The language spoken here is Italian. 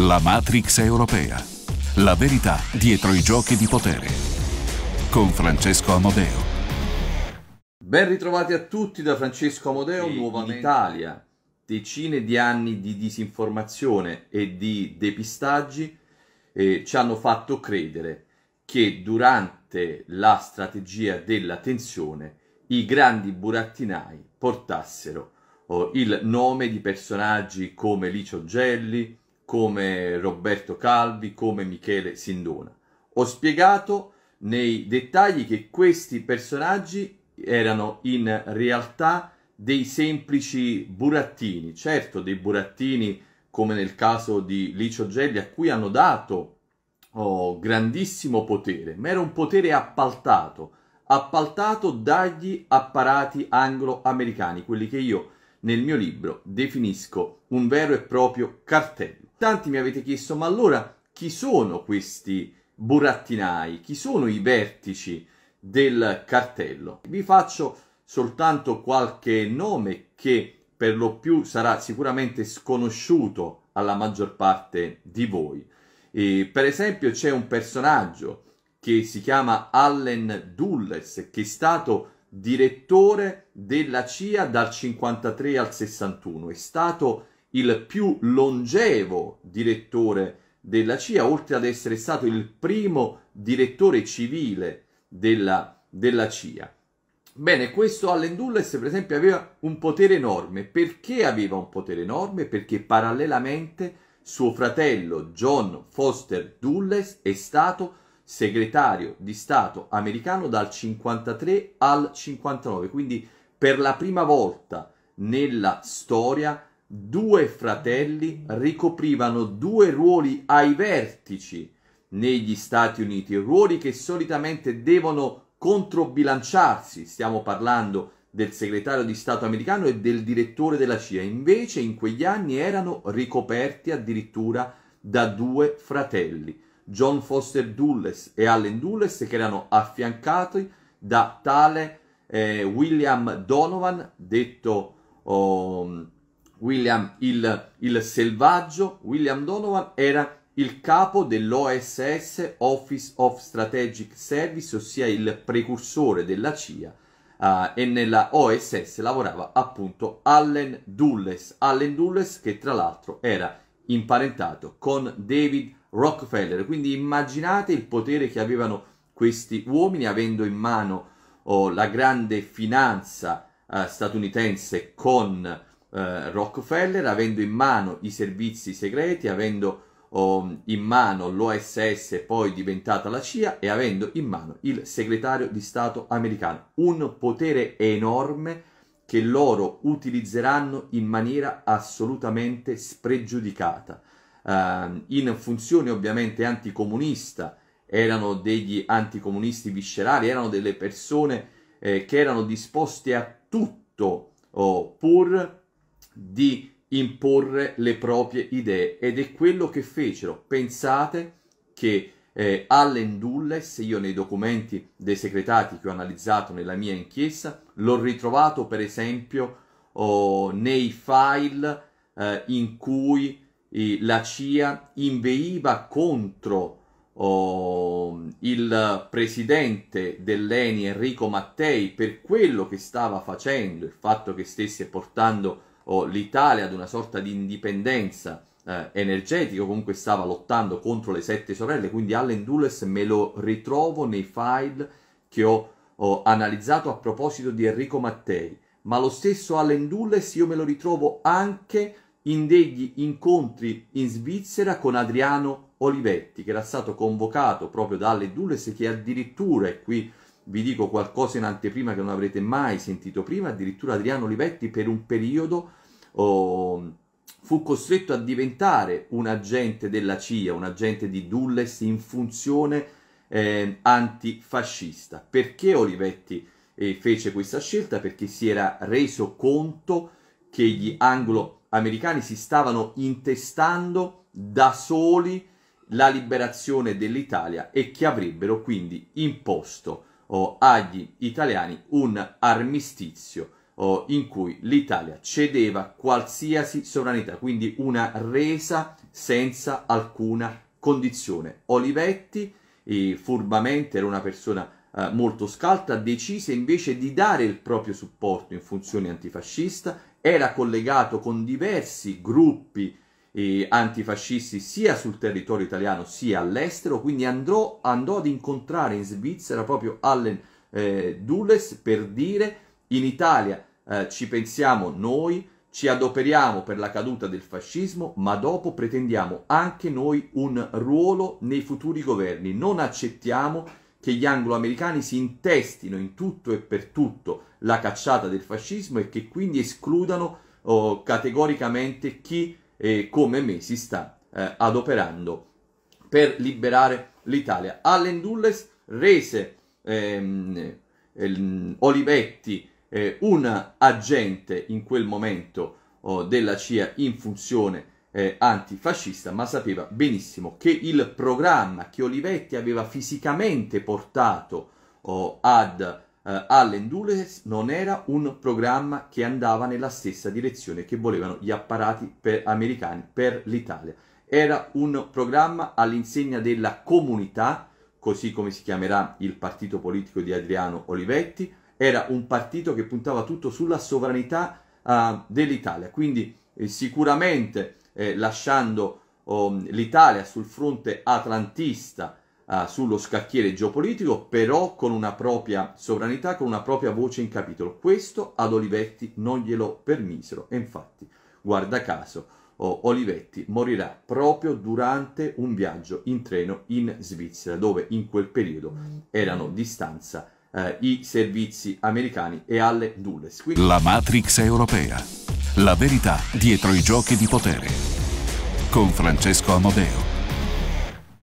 La Matrix europea. La verità dietro i giochi di potere. Con Francesco Amodeo. Ben ritrovati a tutti da Francesco Amodeo, e nuovamente. In Italia, decine di anni di disinformazione e di depistaggi eh, ci hanno fatto credere che durante la strategia della tensione i grandi burattinai portassero oh, il nome di personaggi come Licio Gelli, come Roberto Calvi, come Michele Sindona. Ho spiegato nei dettagli che questi personaggi erano in realtà dei semplici burattini, certo dei burattini come nel caso di Licio Gelli a cui hanno dato oh, grandissimo potere, ma era un potere appaltato, appaltato dagli apparati anglo-americani, quelli che io nel mio libro definisco un vero e proprio cartello. Tanti mi avete chiesto, ma allora chi sono questi burattinai? Chi sono i vertici del cartello? Vi faccio soltanto qualche nome che per lo più sarà sicuramente sconosciuto alla maggior parte di voi. E per esempio c'è un personaggio che si chiama Allen Dulles che è stato direttore della CIA dal 53 al 61, è stato il più longevo direttore della CIA, oltre ad essere stato il primo direttore civile della, della CIA. Bene, questo Allen Dulles per esempio aveva un potere enorme. Perché aveva un potere enorme? Perché parallelamente suo fratello John Foster Dulles è stato segretario di Stato americano dal 53 al 59, quindi per la prima volta nella storia due fratelli ricoprivano due ruoli ai vertici negli Stati Uniti, ruoli che solitamente devono controbilanciarsi. Stiamo parlando del segretario di Stato americano e del direttore della CIA. Invece in quegli anni erano ricoperti addirittura da due fratelli, John Foster Dulles e Allen Dulles, che erano affiancati da tale eh, William Donovan, detto... Oh, William il, il selvaggio, William Donovan era il capo dell'OSS Office of Strategic Service, ossia il precursore della CIA, uh, e nella OSS lavorava appunto Allen Dulles, Allen Dulles che tra l'altro era imparentato con David Rockefeller, quindi immaginate il potere che avevano questi uomini avendo in mano oh, la grande finanza uh, statunitense con eh, Rockefeller, avendo in mano i servizi segreti, avendo oh, in mano l'OSS poi diventata la CIA e avendo in mano il segretario di Stato americano. Un potere enorme che loro utilizzeranno in maniera assolutamente spregiudicata. Uh, in funzione ovviamente anticomunista, erano degli anticomunisti viscerali, erano delle persone eh, che erano disposte a tutto oh, pur di imporre le proprie idee ed è quello che fecero. Pensate che eh, Allen Dulles, io nei documenti dei segretati che ho analizzato nella mia inchiesta, l'ho ritrovato per esempio oh, nei file eh, in cui eh, la CIA inveiva contro oh, il presidente dell'ENI Enrico Mattei per quello che stava facendo, il fatto che stesse portando o l'Italia ad una sorta di indipendenza eh, energetica, comunque stava lottando contro le sette sorelle, quindi Allen Dulles me lo ritrovo nei file che ho, ho analizzato a proposito di Enrico Mattei, ma lo stesso Allen Dulles io me lo ritrovo anche in degli incontri in Svizzera con Adriano Olivetti, che era stato convocato proprio da Allen Dulles, che addirittura, è qui vi dico qualcosa in anteprima che non avrete mai sentito prima, addirittura Adriano Olivetti per un periodo oh, fu costretto a diventare un agente della CIA, un agente di Dulles in funzione eh, antifascista. Perché Olivetti eh, fece questa scelta? Perché si era reso conto che gli anglo-americani si stavano intestando da soli la liberazione dell'Italia e che avrebbero quindi imposto oh, agli italiani un armistizio oh, in cui l'Italia cedeva qualsiasi sovranità, quindi una resa senza alcuna condizione. Olivetti furbamente era una persona eh, molto scalta, decise invece di dare il proprio supporto in funzione antifascista, era collegato con diversi gruppi eh, antifascisti sia sul territorio italiano sia all'estero, quindi andrò, andò ad incontrare in Svizzera proprio Allen eh, Dulles per dire in Italia eh, ci pensiamo noi, ci adoperiamo per la caduta del fascismo, ma dopo pretendiamo anche noi un ruolo nei futuri governi. Non accettiamo che gli angloamericani si intestino in tutto e per tutto la cacciata del fascismo e che quindi escludano oh, categoricamente chi e come me si sta eh, adoperando per liberare l'Italia. Allen Dulles rese ehm, ehm, Olivetti eh, un agente in quel momento oh, della CIA in funzione eh, antifascista, ma sapeva benissimo che il programma che Olivetti aveva fisicamente portato oh, ad uh, eh, Allen non era un programma che andava nella stessa direzione che volevano gli apparati per, americani per l'Italia. Era un programma all'insegna della comunità, così come si chiamerà il partito politico di Adriano Olivetti, era un partito che puntava tutto sulla sovranità uh, dell'Italia, quindi eh, sicuramente eh, lasciando um, l'Italia sul fronte atlantista uh, sullo scacchiere geopolitico, però con una propria sovranità, con una propria voce in capitolo. Questo ad Olivetti non glielo permisero e infatti, guarda caso, oh, Olivetti morirà proprio durante un viaggio in treno in Svizzera, dove in quel periodo erano di stanza uh, i servizi americani e alle Dulles. Quindi... La Matrix europea, la verità dietro i giochi di potere. Con Francesco Amodeo.